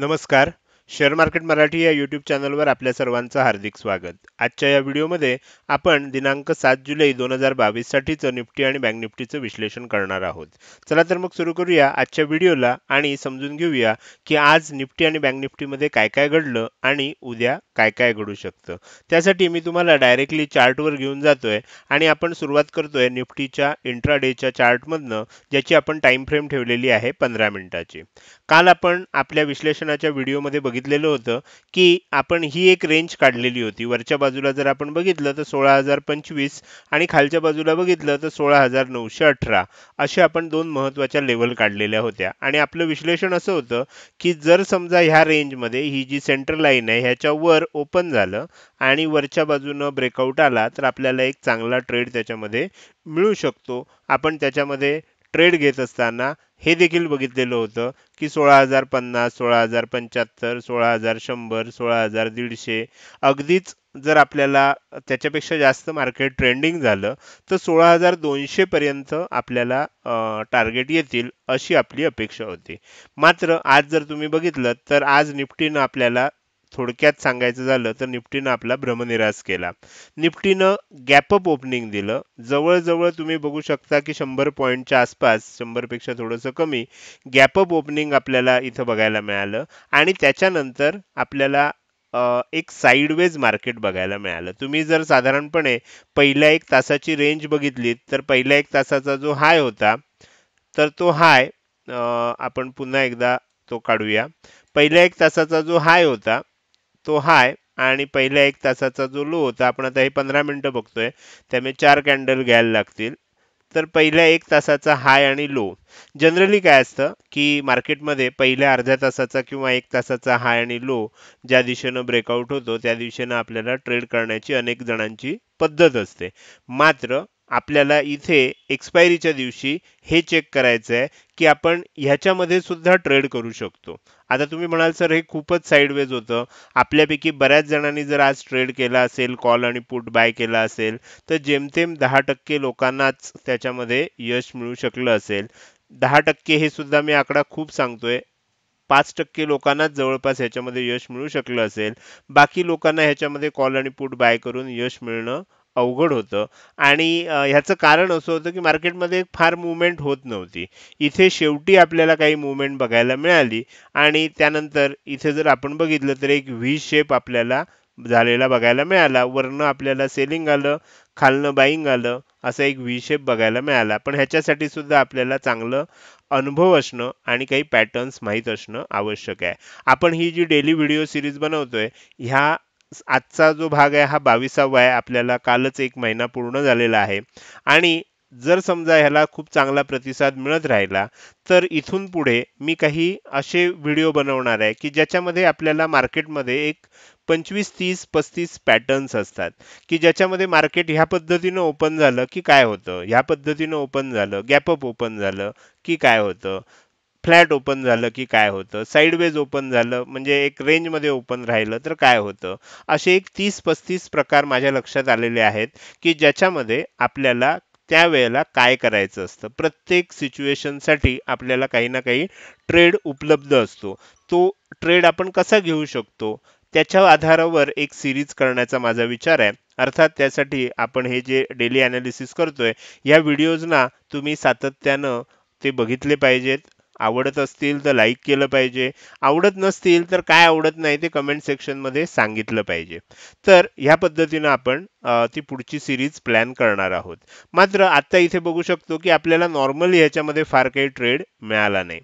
नमस्कार share market Marathi या YouTube चॅनलवर आपल्या सर्वांचं हार्दिक स्वागत आजच्या या व्हिडिओमध्ये आपण दिनांक सात जुलै दोन हजार बावीससाठीचं निफ्टी आणि बँक निफ्टीचं विश्लेषण करणार आहोत चला तर मग सुरू करूया आजच्या व्हिडिओला आणि समजून घेऊया की आज निफ्टी आणि बँक निफ्टीमध्ये काय काय घडलं आणि उद्या काय काय घडू शकतं त्यासाठी मी तुम्हाला डायरेक्टली चार्टवर घेऊन जातोय आणि आपण सुरुवात करतोय निफ्टीच्या इंट्राडेच्या चार्टमधनं ज्याची आपण टाईम फ्रेम ठेवलेली आहे पंधरा मिनिटाची काल आपण आपल्या विश्लेषणाच्या व्हिडिओमध्ये बघ बघितलेलं होतं की आपण ही एक रेंज काढलेली होती वरच्या बाजूला जर आपण बघितलं तर सोळा हजार पंचवीस आणि खालच्या बाजूला बघितलं तर सोळा हजार नऊशे अठरा अशा आपण दोन महत्त्वाच्या लेवल काढलेल्या होत्या आणि आपलं विश्लेषण असं होतं की जर समजा ह्या रेंजमध्ये ही जी सेंटर लाईन आहे ह्याच्यावर ओपन झालं आणि वरच्या बाजूनं ब्रेकआउट आला तर आपल्याला एक चांगला ट्रेड त्याच्यामध्ये मिळू शकतो आपण त्याच्यामध्ये ट्रेड घेत असताना हे देखील बघितलेलं होतं की सोळा हजार पन्नास सोळा हजार पंच्याहत्तर सोळा हजार शंभर सोळा हजार दीडशे अगदीच जर आपल्याला त्याच्यापेक्षा जास्त मार्केट ट्रेंडिंग झालं तर सोळा हजार दोनशेपर्यंत आपल्याला टार्गेट येतील अशी आपली अपेक्षा होती मात्र आज जर तुम्ही बघितलं तर आज निफ्टीनं आपल्याला थोडक्यात सांगायचं झालं तर निफ्टीनं आपला भ्रमनिराश केला निफ्टीनं गॅपअप ओपनिंग दिलं जवळजवळ तुम्ही बघू शकता की शंभर पॉईंटच्या आसपास शंभरपेक्षा थोडंसं कमी गॅपअप ओपनिंग आपल्याला इथं बघायला मिळालं आणि त्याच्यानंतर आपल्याला एक साईडवेज मार्केट बघायला मिळालं तुम्ही जर साधारणपणे पहिल्या एक तासाची रेंज बघितली तर पहिल्या एक तासाचा जो हाय होता तर तो हाय आपण पुन्हा एकदा तो काढूया पहिल्या एक तासाचा जो हाय होता तो हाय आणि पहिल्या एक तासाचा जो लो होता आपण आता हे पंधरा मिनटं बघतोय त्यामुळे चार कॅन्डल घ्यायला लागतील तर पहिल्या एक तासाचा हाय आणि लो जनरली काय असतं की मार्केटमध्ये पहिल्या अर्ध्या तासाचा किंवा एक तासाचा हाय आणि लो ज्या दिशेनं ब्रेकआउट होतो त्या दिशेनं आपल्याला ट्रेड करण्याची अनेक जणांची पद्धत असते मात्र आपल्याला इथे एक्सपायरीच्या दिवशी हे चेक करायचं आहे की आपण ह्याच्यामध्ये सुद्धा ट्रेड करू शकतो आता तुम्ही म्हणाल सर हे खूपच साईडवेज होतं आपल्यापैकी बऱ्याच जणांनी जर आज ट्रेड केला असेल कॉल आणि पुट बाय केला असेल तर जेमतेम दहा टक्के लोकांनाच त्याच्यामध्ये यश मिळू शकलं असेल दहा टक्के हे सुद्धा मी आकडा खूप सांगतोय पाच टक्के लोकांनाच जवळपास ह्याच्यामध्ये यश मिळू शकलं असेल बाकी लोकांना ह्याच्यामध्ये कॉल आणि पुट बाय करून यश मिळणं अवघड होतं आणि ह्याचं कारण असं होतं की मार्केटमध्ये फार मुवमेंट होत नव्हती इथे शेवटी आपल्याला काही मुवमेंट बघायला मिळाली आणि त्यानंतर इथे जर आपण बघितलं तर एक व्ही शेप आपल्याला झालेला बघायला मिळाला वरनं आपल्याला सेलिंग आलं खालनं बाईंग आलं असा एक व्ही शेप बघायला मिळाला पण ह्याच्यासाठी सुद्धा आपल्याला चांगलं अनुभव असणं आणि काही पॅटर्न्स माहीत असणं आवश्यक आहे आपण ही जी डेली व्हिडिओ सिरीज बनवतोय ह्या आजचा जो भाग आहे हा बावीसावा आहे आपल्याला कालच एक महिना पूर्ण झालेला आहे आणि जर समजा ह्याला खूप चांगला प्रतिसाद मिळत राहिला तर इथून पुढे मी काही असे व्हिडिओ बनवणार आहे की ज्याच्यामध्ये आपल्याला मार्केटमध्ये एक पंचवीस तीस पस्तीस पॅटर्न्स असतात की ज्याच्यामध्ये मार्केट ह्या पद्धतीनं ओपन झालं की काय होतं ह्या पद्धतीनं ओपन झालं गॅपअप ओपन झालं की काय होतं फ्लॅट ओपन झालं की काय होतं साईडवेज ओपन झालं म्हणजे एक रेंजमध्ये ओपन राहिलं तर काय होतं असे एक तीस पस्तीस प्रकार माझ्या लक्षात आलेले आहेत की ज्याच्यामध्ये आपल्याला त्यावेळेला काय करायचं असतं प्रत्येक सिच्युएशनसाठी आपल्याला काही ना काही ट्रेड उपलब्ध असतो तो ट्रेड आपण कसा घेऊ शकतो त्याच्या आधारावर एक सिरीज करण्याचा माझा विचार आहे अर्थात त्यासाठी आपण हे जे डेली ॲनालिसिस करतोय या व्हिडिओजना तुम्ही सातत्यानं ते बघितले पाहिजेत आवडत असतील तर लाईक केलं पाहिजे आवडत नसतील तर काय आवडत नाही ते कमेंट सेक्शनमध्ये सांगितलं पाहिजे तर ह्या पद्धतीनं आपण ती पुढची सिरीज प्लॅन करणार आहोत मात्र आता इथे बघू शकतो की आपल्याला नॉर्मली ह्याच्यामध्ये फार काही ट्रेड मिळाला नाही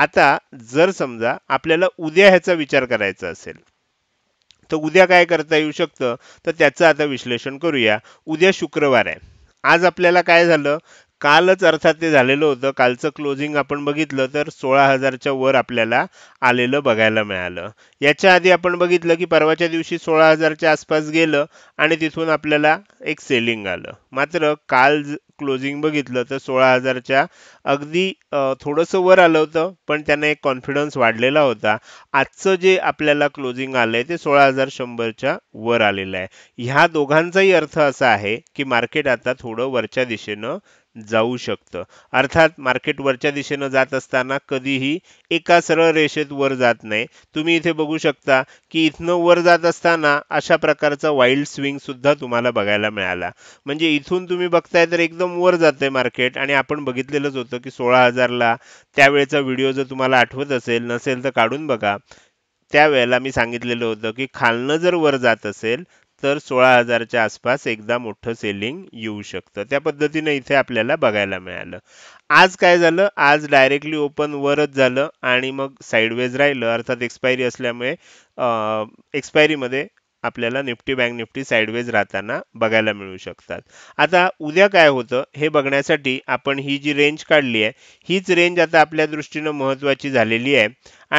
आता जर समजा आपल्याला उद्या ह्याचा विचार करायचा असेल तर उद्या काय करता येऊ शकतं तर त्याचं आता विश्लेषण करूया उद्या शुक्रवार आहे आज आपल्याला काय झालं कालच अर्थात ते झालेलं होतं कालचं क्लोजिंग आपण बघितलं तर सोळा हजारच्या वर आपल्याला आलेलं बघायला मिळालं याच्या आधी आपण बघितलं की परवाच्या दिवशी सोळा हजारच्या आसपास गेलं आणि तिथून आपल्याला एक सेलिंग आलं मात्र काल क्लोजिंग बघितलं तर सोळा हजारच्या अगदी थोडंसं वर आलं होतं पण त्यांना एक कॉन्फिडन्स वाढलेला होता आजचं जे आपल्याला क्लोजिंग आलं आहे ते सोळा हजार शंभरच्या वर आलेलं आहे ह्या दोघांचाही अर्थ असा आहे की मार्केट आता थोडं वरच्या दिशेनं जाऊ शकतं अर्थात मार्केट वरच्या दिशेनं जात असताना कधीही एका सरळ रेषेत वर जात नाही तुम्ही इथे बघू शकता की इथनं वर जात असताना अशा प्रकारचा वाईल्ड सुद्धा तुम्हाला बघायला मिळाला म्हणजे इथून तुम्ही बघताय तर एकदम वर जात आहे मार्केट आणि आपण बघितलेलंच होतं की सोळा हजारला त्यावेळेचा व्हिडिओ जर तुम्हाला आठवत असेल नसेल तर काढून बघा त्यावेळेला मी सांगितलेलं होतं की खालनं जर वर जात असेल तर सोळा हजारच्या आसपास एकदा मोठं सेलिंग येऊ शकतं त्या पद्धतीने इथे आपल्याला बघायला मिळालं आज काय झालं आज डायरेक्टली ओपन वरच झालं आणि मग साईडवेज राहिलं अर्थात एक्सपायरी असल्यामुळे एक्सपायरीमध्ये आपल्याला निफ्टी बँक निफ्टी साईडवेज राहताना बघायला मिळू शकतात आता उद्या काय होतं हे बघण्यासाठी आपण ही जी रेंज काढली आहे हीच रेंज आता आपल्या दृष्टीनं महत्त्वाची झालेली आहे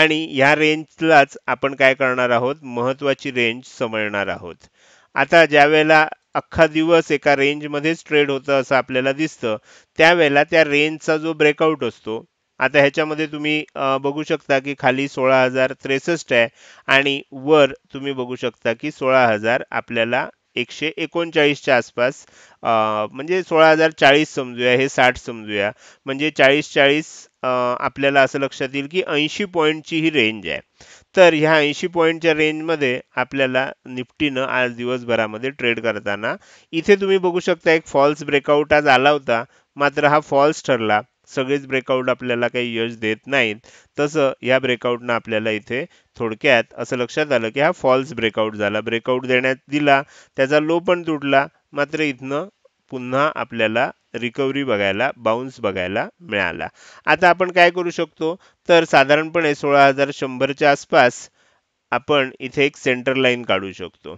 आणि ह्या रेंजलाच आपण काय करणार आहोत महत्त्वाची रेंज समजणार आहोत आता ज्या वेळेला अख्खा दिवस एका रेंजमध्येच ट्रेड होतं असं आपल्याला दिसतं त्यावेळेला त्या रेंजचा जो ब्रेकआउट असतो आता ह्याच्यामध्ये तुम्ही बघू शकता की खाली सोळा हजार त्रेसष्ट आहे आणि वर तुम्ही बघू शकता की सोळा हजार आपल्याला एकशे एकोणचाळीसच्या आसपास म्हणजे सोळा हजार चाळीस समजूया हे साठ समजूया म्हणजे चाळीस चाळीस आपल्याला असं लक्षात येईल की ऐंशी पॉईंटची ही रेंज आहे तर ह्या ऐंशी पॉईंटच्या रेंजमध्ये आपल्याला निफ्टीनं आज दिवसभरामध्ये ट्रेड करताना इथे तुम्ही बघू शकता एक फॉल्स ब्रेकआउट आज आला होता मात्र हा फॉल्स ठरला सगळेच ब्रेकआउट आपल्याला काही यश देत नाहीत तसं या ब्रेकआउटनं आपल्याला इथे थोडक्यात असं लक्षात आलं की हा फॉल्स ब्रेकआउट झाला ब्रेकआउट देण्यात दिला त्याचा लो पण तुटला मात्र इथनं पुन्हा आपल्याला रिकव्हरी बघायला बाउन्स बघायला मिळाला आता आपण काय करू शकतो तर साधारणपणे सोळा हजार शंभरच्या आसपास आपण इथे एक सेंटर लाईन काढू शकतो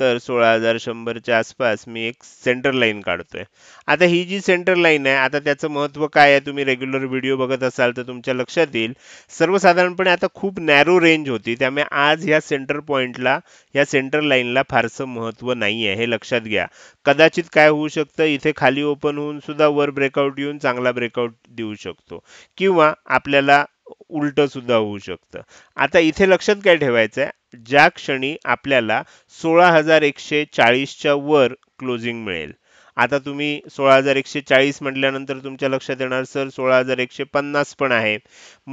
तर सोळा हजार शंभरच्या आसपास मी एक सेंटर लाईन काढतोय आता ही जी सेंटर लाईन आहे आता त्याचं महत्त्व काय आहे तुम्ही रेग्युलर व्हिडिओ बघत असाल तर तुमच्या लक्षात येईल सर्वसाधारणपणे आता खूप नॅरो रेंज होती त्यामुळे आज ह्या सेंटर पॉईंटला ह्या सेंटर लाईनला फारसं महत्त्व नाही आहे हे लक्षात घ्या कदाचित काय होऊ शकतं इथे खाली ओपन होऊन सुद्धा वर ब्रेकआउट येऊन चांगला ब्रेकआउट देऊ शकतो किंवा आपल्याला उलट सुद्धा होऊ शकतं आता इथे लक्षात काय ठेवायचं ज्या क्षणी आपल्याला सोळा हजार एकशे चाळीसच्या वर क्लोजिंग मिळेल आता तुम्ही सोळा हजार एकशे चाळीस म्हटल्यानंतर तुमच्या लक्षात येणार सर सोळा हजार एकशे पन्नास पण आहे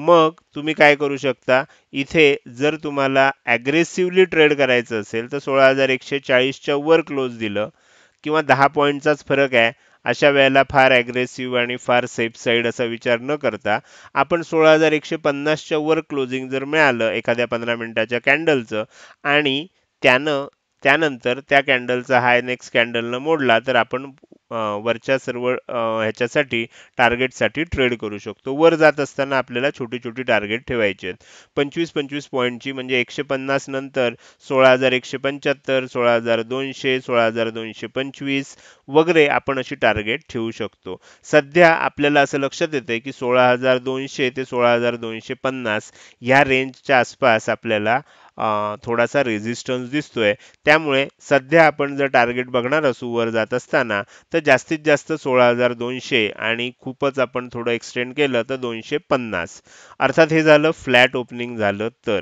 मग तुम्ही काय करू शकता इथे जर तुम्हाला ॲग्रेसिव्हली ट्रेड करायचं असेल तर सोळा हजार एकशे चाळीसच्या वर क्लोज दिलं किंवा दहा पॉईंटचाच फरक आहे अशा वेळेला फार ॲग्रेसिव्ह आणि फार सेफ साईड असा विचार न करता आपण सोळा हजार एकशे पन्नासच्या वर क्लोजिंग जर मिळालं एखाद्या पंधरा मिनिटाच्या कॅन्डलचं आणि त्यानं त्यानंतर त्या कॅन्डलचा हाय नेक्स्ट कॅन्डलनं मोडला तर आपण वरच्या सर्व ह्याच्यासाठी टार्गेटसाठी ट्रेड करू शकतो वर जात असताना आपल्याला छोटी छोटी टार्गेट ठेवायचे आहेत पंचवीस पंचवीस पॉईंटची म्हणजे एकशे पन्नास नंतर सोळा हजार एकशे पंच्याहत्तर सोळा हजार दोनशे सोळा हजार दोनशे पंचवीस वगैरे आपण अशी टार्गेट ठेवू शकतो सध्या आपल्याला असं लक्षात येतं की सोळा हजार दोनशे ते सोळा हजार दोनशे पन्नास ह्या रेंजच्या आसपास आपल्याला थोडासा रेझिस्टन्स दिसतोय त्यामुळे सध्या आपण जर टार्गेट बघणार असू वर जात असताना तर जास्तीत जास्त सोळा हजार दोनशे आणि खूपच आपण थोडं एक्सटेंड केलं तर दोनशे पन्नास अर्थात हे झालं फ्लॅट ओपनिंग झालं तर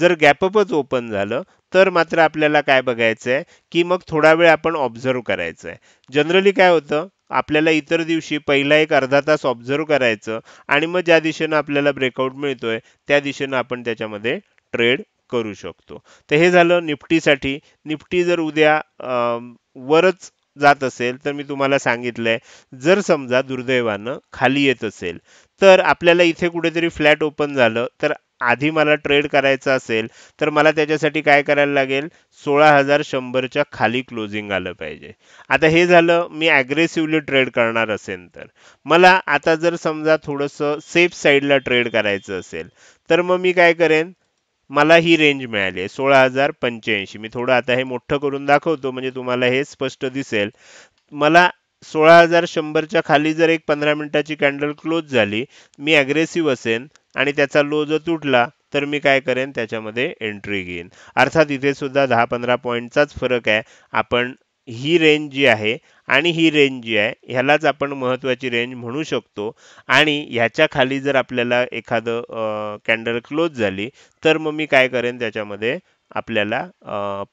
जर गॅपअपच ओपन झालं तर मात्र आपल्याला काय बघायचं की मग थोडा वेळ आपण ऑब्झर्व करायचं आहे जनरली काय होतं आपल्याला इतर दिवशी पहिला एक अर्धा तास ऑब्झर्व करायचं आणि मग ज्या दिशेनं आपल्याला ब्रेकआउट मिळतोय त्या दिशेनं आपण त्याच्यामध्ये ट्रेड करू शकतो तर हे झालं निफ्टीसाठी निफ्टी जर उद्या वरच जात असेल तर मी तुम्हाला सांगितलंय जर समजा दुर्दैवानं खाली येत असेल तर आपल्याला इथे कुठेतरी फ्लॅट ओपन झालं तर आधी मला ट्रेड करायचं असेल तर मला त्याच्यासाठी काय करायला लागेल सोळा हजार शंभरच्या खाली क्लोजिंग आलं पाहिजे आता हे झालं मी ॲग्रेसिव्हली ट्रेड करणार असेल तर मला आता जर समजा थोडंसं सेफ साईडला ट्रेड करायचं असेल तर मग मी काय करेन मला ही रेंज मिळाली आहे सोळा हजार पंच्याऐंशी मी थोडं आता हे मोठं करून दाखवतो म्हणजे तुम्हाला हे स्पष्ट दिसेल मला सोळा हजार शंभरच्या खाली जर एक पंधरा मिनिटाची कॅन्डल क्लोज झाली मी ॲग्रेसिव्ह असेन आणि त्याचा लो जर तुटला तर मी काय करेन त्याच्यामध्ये एंट्री घेईन अर्थात इथे सुद्धा दहा पंधरा पॉईंटचाच फरक आहे आपण ही रेंज जी आहे आणि ही रेंज जी आहे ह्यालाच आपण महत्त्वाची रेंज म्हणू शकतो आणि ह्याच्या खाली जर आपल्याला एखादं कॅन्डल क्लोज झाली तर मग मी काय करेन त्याच्यामध्ये आपल्याला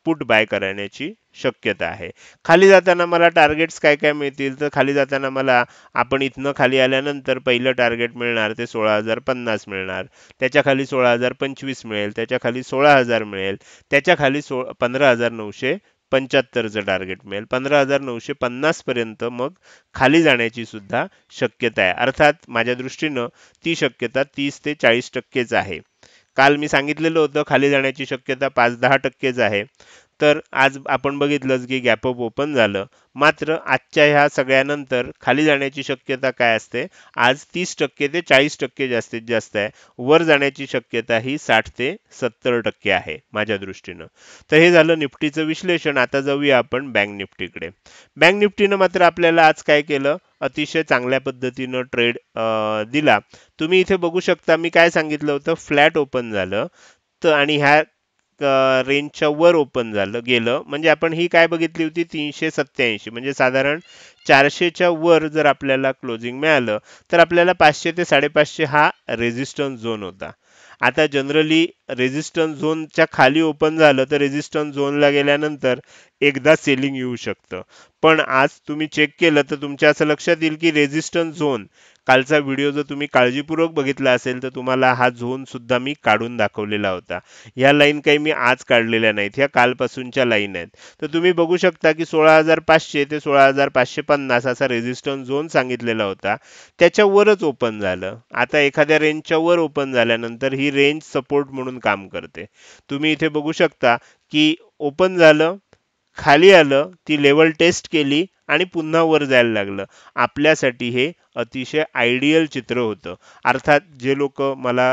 पुट बाय करण्याची शक्यता आहे खाली जाताना मला टार्गेट्स काय काय मिळतील तर खाली जाताना मला आपण इथनं खाली आल्यानंतर पहिलं टार्गेट मिळणार ते सोळा हजार पन्नास मिळणार त्याच्या खाली सोळा हजार पंचवीस मिळेल त्याच्या खाली सोळा हजार मिळेल त्याच्या खाली सो पंधरा हजार नऊशे पंच्याहत्तरचं टार्गेट मिळेल पंधरा हजार नऊशे पन्नासपर्यंत मग खाली जाण्याची सुद्धा शक्यता आहे अर्थात माझ्या दृष्टीनं ती शक्यता तीस ते चाळीस टक्केच आहे काल मी सांगितलेलं होतं खाली जाण्याची शक्यता पाच दहा टक्केच आहे तर आज आपण बघितलंच की अप ओपन झालं मात्र आजच्या ह्या सगळ्यानंतर खाली जाण्याची शक्यता काय असते आज तीस टक्के ते चाळीस टक्के जास्तीत जास्त आहे वर जाण्याची शक्यता ही साठ ते सत्तर टक्के आहे माझ्या दृष्टीनं तर हे झालं निफ्टीचं विश्लेषण आता जाऊया आपण बँक निफ्टीकडे बँक निफ्टीनं मात्र आपल्याला आज काय केलं अतिशय चांगल्या पद्धतीनं ट्रेड दिला तुम्ही इथे बघू शकता मी काय सांगितलं होतं फ्लॅट ओपन झालं तर आणि ह्या रेंजच्या वर ओपन झालं गेलं म्हणजे आपण ही काय बघितली होती तीनशे सत्याऐंशी म्हणजे साधारण चारशेच्या वर जर आपल्याला क्लोजिंग मिळालं तर आपल्याला पाचशे ते साडेपाचशे हा रेझिस्टन्स झोन होता आता जनरली रेझिस्टन्स झोनच्या खाली ओपन झालं तर रेझिस्टन्स झोनला गेल्यानंतर एकदा सेलिंग येऊ शकतं पण आज तुम्ही चेक केलं तर तुमच्या असं लक्षात येईल की रेझिस्टन्स झोन कालचा व्हिडिओ जर तुम्ही काळजीपूर्वक बघितला असेल तर तुम्हाला हा झोन सुद्धा मी काढून दाखवलेला होता ह्या लाईन काही मी आज काढलेल्या नाहीत ह्या कालपासूनच्या लाईन आहेत तर तुम्ही बघू शकता की सोळा हजार पाचशे ते सोळा हजार पाचशे पन्नास असा रेझिस्टन्स झोन सांगितलेला होता त्याच्यावरच ओपन झालं आता एखाद्या रेंजच्या वर ओपन झाल्यानंतर ही रेंज सपोर्ट म्हणून काम करते तुम्ही इथे बघू शकता की ओपन झालं खाली आलं ती लेवल टेस्ट केली आणि पुन्हा वर जायला लागलं आपल्यासाठी हे अतिशय आयडियल चित्र होतं अर्थात जे लोक मला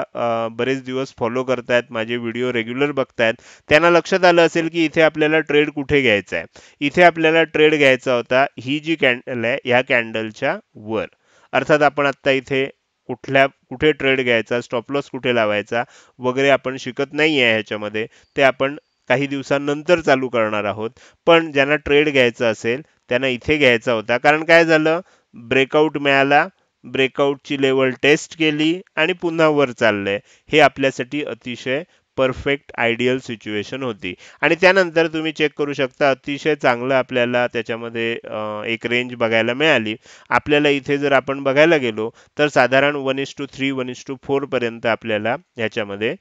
बरेच दिवस फॉलो करतायत माझे व्हिडिओ रेग्युलर बघतायत त्यांना लक्षात आलं असेल की इथे आपल्याला ट्रेड कुठे घ्यायचा आहे इथे आपल्याला ट्रेड घ्यायचा होता ही जी कॅन्डल आहे ह्या कॅन्डलच्या वर अर्थात आपण आत्ता इथे कुठल्या कुठे ट्रेड घ्यायचा स्टॉप लॉस कुठे लावायचा वगैरे आपण शिकत नाही आहे ह्याच्यामध्ये ते आपण काही दिवसांनंतर चालू करणार आहोत पण ज्यांना ट्रेड घ्यायचा असेल त्यांना इथे घ्यायचा होता कारण काय झालं ब्रेकआउट मिळाला ब्रेकआउटची लेवल टेस्ट केली आणि पुन्हा वर चाललंय हे आपल्यासाठी अतिशय परफेक्ट आयडियल सिच्युएशन होती आणि त्यानंतर तुम्ही चेक करू शकता अतिशय चांगलं आपल्याला त्याच्यामध्ये एक रेंज बघायला मिळाली आपल्याला इथे जर आपण बघायला गेलो तर साधारण one is to three one is to फोरपर्यंत आपल्याला ह्याच्यामध्ये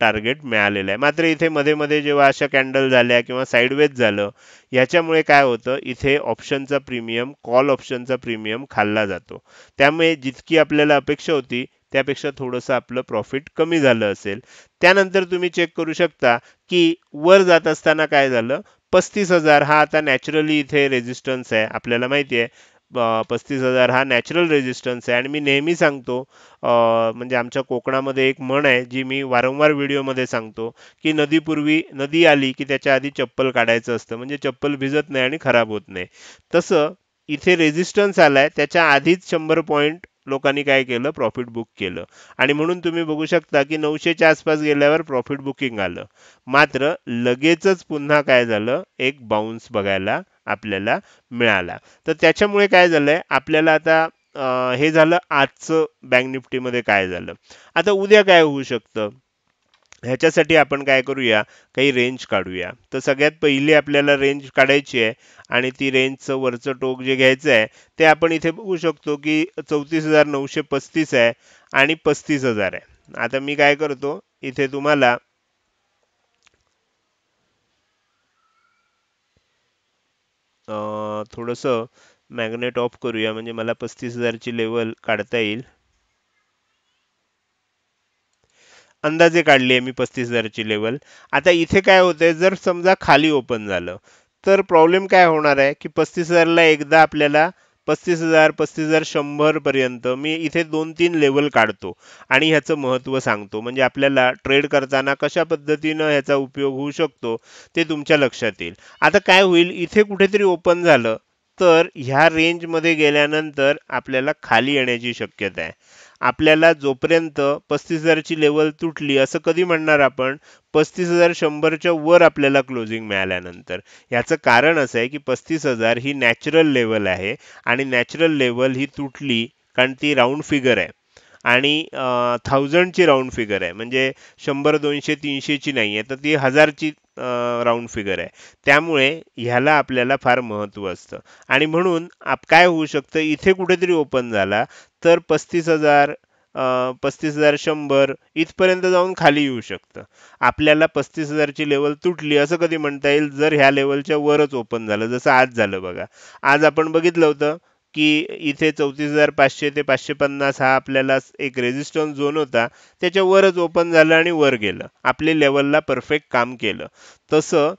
टार्गेट मिळालेलं आहे मात्र इथे मध्ये मध्ये जेव्हा अशा कॅन्डल झाल्या किंवा साईडवेज झालं ह्याच्यामुळे काय होतं इथे ऑप्शनचा प्रीमियम कॉल ऑप्शनचा प्रीमियम खाल्ला जातो त्यामुळे जितकी आपल्याला अपेक्षा होती त्यापेक्षा थोडंसं आपलं प्रॉफिट कमी झालं असेल त्यानंतर तुम्ही चेक करू शकता की वर जात असताना काय झालं पस्तीस हजार हा आता नॅचरली इथे रेजिस्टन्स आहे आपल्याला माहिती आहे पस्तीस हजार हा नॅचरल रेजिस्टन्स आहे आणि मी नेहमी सांगतो म्हणजे आमच्या कोकणामध्ये एक म्हण आहे जी मी वारंवार व्हिडिओमध्ये सांगतो की नदीपूर्वी नदी आली की त्याच्या आधी चप्पल काढायचं असतं म्हणजे चप्पल भिजत नाही आणि खराब होत नाही तसं इथे रेजिस्टन्स आलाय त्याच्या आधीच शंभर पॉईंट लोकांनी काय केलं प्रॉफिट बुक केलं आणि म्हणून तुम्ही बघू शकता की नऊशेच्या आसपास गेल्यावर प्रॉफिट बुकिंग आलं मात्र लगेचच पुन्हा काय झालं एक बाउन्स बघायला आपल्याला मिळाला तर त्याच्यामुळे काय झालंय आपल्याला आता हे झालं आजचं बँक निफ्टीमध्ये काय झालं आता उद्या काय होऊ शकतं ह्याच्यासाठी आपण काय करूया काही रेंज काढूया तर सगळ्यात पहिली आपल्याला रेंज काढायची आहे आणि ती रेंजचं वरचं टोक जे घ्यायचं आहे ते आपण इथे बघू शकतो की चौतीस हजार नऊशे पस्तीस आहे आणि पस्तीस हजार आहे आता मी काय करतो इथे तुम्हाला थोडंसं मॅग्नेट ऑफ करूया म्हणजे मला पस्तीस हजारची लेवल काढता येईल अंदाजे काढली आहे मी पस्तीस हजारची लेवल आता इथे काय होते जर समजा खाली ओपन झालं तर प्रॉब्लेम काय होणार आहे की पस्तीस हजारला एकदा आपल्याला पस्तीस हजार पस्तीस हजार पर्यंत मी इथे दोन तीन लेवल काढतो आणि ह्याचं महत्त्व सांगतो म्हणजे आपल्याला ट्रेड करताना कशा पद्धतीनं ह्याचा उपयोग होऊ शकतो ते तुमच्या लक्षात येईल आता काय होईल इथे कुठेतरी ओपन झालं तर ह्या रेंजमध्ये गेल्यानंतर आपल्याला खाली येण्याची शक्यता आहे आपल्याला जोपर्यंत पस्तीस हजारची लेवल तुटली असं कधी म्हणणार आपण पस्तीस हजार शंभरच्या वर आपल्याला क्लोजिंग मिळाल्यानंतर याचं कारण असं आहे की पस्तीस हजार ही नॅचरल लेवल आहे आणि नॅचरल लेवल ही तुटली कारण ती राऊंड फिगर आहे आणि थाउजंडची राऊंड फिगर आहे म्हणजे शंभर दोनशे तीनशेची नाही आहे तर ती हजारची राऊंड फिगर आहे त्यामुळे ह्याला आपल्याला फार महत्त्व असतं आणि म्हणून आप काय होऊ शकतं इथे कुठेतरी ओपन झाला तर पस्तीस हजार पस्तीस हजार शंभर इथपर्यंत जाऊन खाली येऊ शकतं आपल्याला पस्तीस हजारची लेवल तुटली असं कधी म्हणता येईल जर ह्या लेवलच्या वरच ओपन झालं जसं आज झालं बघा आज आपण बघितलं होतं की इथे चौतीस हजार पाचशे ते पाचशे पन्नास हा आपल्याला एक रेजिस्टन्स झोन होता त्याच्यावरच ओपन झालं आणि वर गेलं आपले लेवलला परफेक्ट काम केलं तसं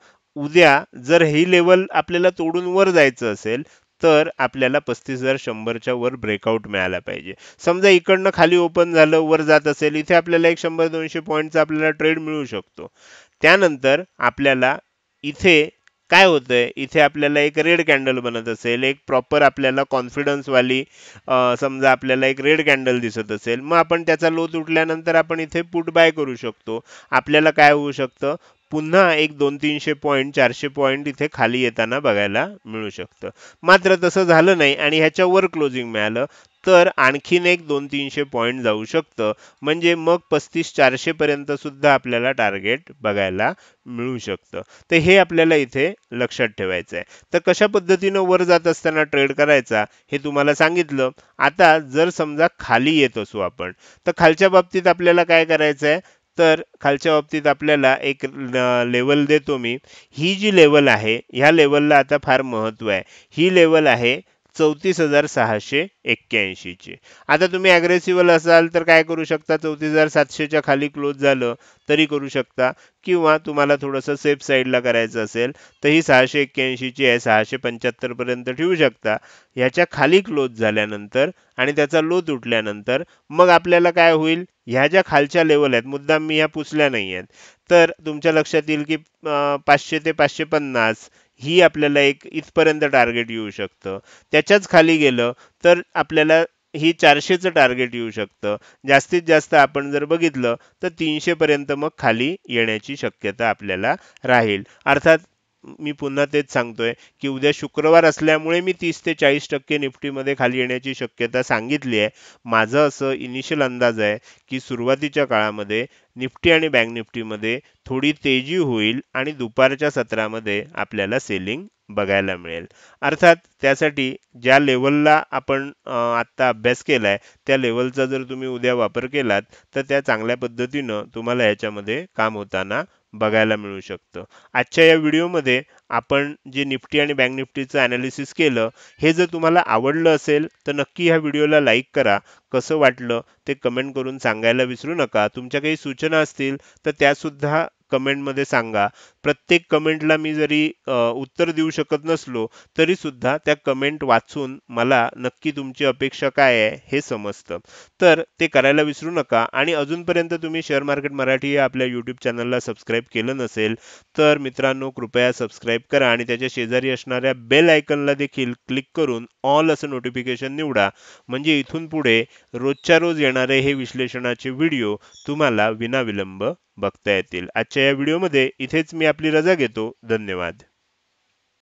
उद्या जर हे लेवल आपल्याला तोडून वर जायचं असेल तर आपल्याला पस्तीस हजार शंभरच्या वर ब्रेकआउट मिळाला पाहिजे समजा इकडनं खाली ओपन झालं वर जात असेल इथे आपल्याला एक शंभर दोनशे पॉईंटचा आपल्याला ट्रेड मिळू शकतो त्यानंतर आपल्याला इथे काय होतंय इथे आपल्याला एक रेड कॅन्डल बनत असेल एक प्रॉपर आपल्याला कॉन्फिडन्सवाली समजा आपल्याला एक रेड कॅन्डल दिसत असेल मग आपण त्याचा लो तुटल्यानंतर आपण इथे पुट बाय करू शकतो आपल्याला काय होऊ शकतं पुन्हा एक दोन तीनशे पॉईंट चारशे पॉईंट इथे खाली येताना बघायला मिळू शकतं मात्र तसं झालं नाही आणि ह्याच्यावर क्लोजिंग मिळालं तर आणखीन एक दोन तीनशे पॉईंट जाऊ शकतं म्हणजे मग पस्तीस चारशे पर्यंत सुद्धा आपल्याला टार्गेट बघायला मिळू शकतं तर हे आपल्याला इथे लक्षात ठेवायचं आहे तर कशा पद्धतीनं वर जात असताना ट्रेड करायचा हे तुम्हाला सांगितलं आता जर समजा खाली येत असू आपण तर खालच्या बाबतीत आपल्याला काय करायचं आहे तर खालच्या बाबतीत आपल्याला एक लेवल देतो मी ही जी लेवल आहे ह्या लेवलला आता फार महत्त्व आहे ही लेवल आहे चौतीस हजार सहाशे ची आता तुम्ही ॲग्रेसिबल असाल तर काय करू शकता चौतीस हजार सातशेच्या खाली क्लोज झालं तरी करू शकता किंवा तुम्हाला थोडंसं सेफ साईडला करायचं असेल तर ही सहाशे ची आहे सहाशे पर्यंत ठेवू शकता ह्याच्या खाली क्लोज झाल्यानंतर आणि त्याचा लो तुटल्यानंतर मग आपल्याला काय होईल ह्या ज्या खालच्या लेवल आहेत मुद्दाम मी ह्या पुसल्या नाही आहेत तर तुमच्या लक्षात येईल की पाचशे ते पाचशे पन्नास ही आपल्याला एक इथपर्यंत टार्गेट येऊ शकतं त्याच्याच खाली गेलं तर आपल्याला ही चारशेचं टार्गेट येऊ शकतं जास्तीत जास्त आपण जर बघितलं तर तीनशेपर्यंत मग खाली येण्याची शक्यता आपल्याला राहील अर्थात मी पुन्हा तेच सांगतोय की उद्या शुक्रवार असल्यामुळे मी तीस ते चाळीस टक्के निफ्टीमध्ये खाली येण्याची शक्यता सांगितली आहे माझं असं इनिशियल अंदाज आहे की सुरुवातीच्या काळामध्ये निफ्टी आणि बँक निफ्टीमध्ये थोडी तेजी होईल आणि दुपारच्या सत्रामध्ये आपल्याला सेलिंग बघायला मिळेल अर्थात त्यासाठी ज्या लेवलला आपण आत्ता अभ्यास केला आहे त्या लेवलचा जर तुम्ही उद्या वापर केलात तर त्या चांगल्या पद्धतीनं तुम्हाला याच्यामध्ये काम होताना बघायला मिळू शकतं आजच्या या व्हिडिओमध्ये आपण जे निफ्टी आणि बँक निफ्टीचं ॲनालिसिस केलं हे जर तुम्हाला आवडलं असेल तर नक्की ह्या व्हिडिओला लाईक करा कसं वाटलं ते कमेंट करून सांगायला विसरू नका तुमच्या काही सूचना असतील तर त्यासुद्धा कमेंटमध्ये सांगा प्रत्येक कमेंटला मी जरी उत्तर देऊ शकत नसलो तरीसुद्धा त्या कमेंट वाचून मला नक्की तुमची अपेक्षा काय आहे हे समजतं तर ते करायला विसरू नका आणि अजूनपर्यंत तुम्ही शेअर मार्केट मराठी या आपल्या यूट्यूब चॅनलला सबस्क्राईब केलं नसेल तर मित्रांनो कृपया सबस्क्राईब करा आणि त्याच्या शेजारी असणाऱ्या बेल आयकनला देखील क्लिक करून ऑल असं नोटिफिकेशन निवडा म्हणजे इथून पुढे रोजच्या रोज येणारे हे विश्लेषणाचे व्हिडिओ तुम्हाला विनाविलंब बघता येतील आजच्या या व्हिडिओमध्ये इथेच मी आपली रजा घेतो धन्यवाद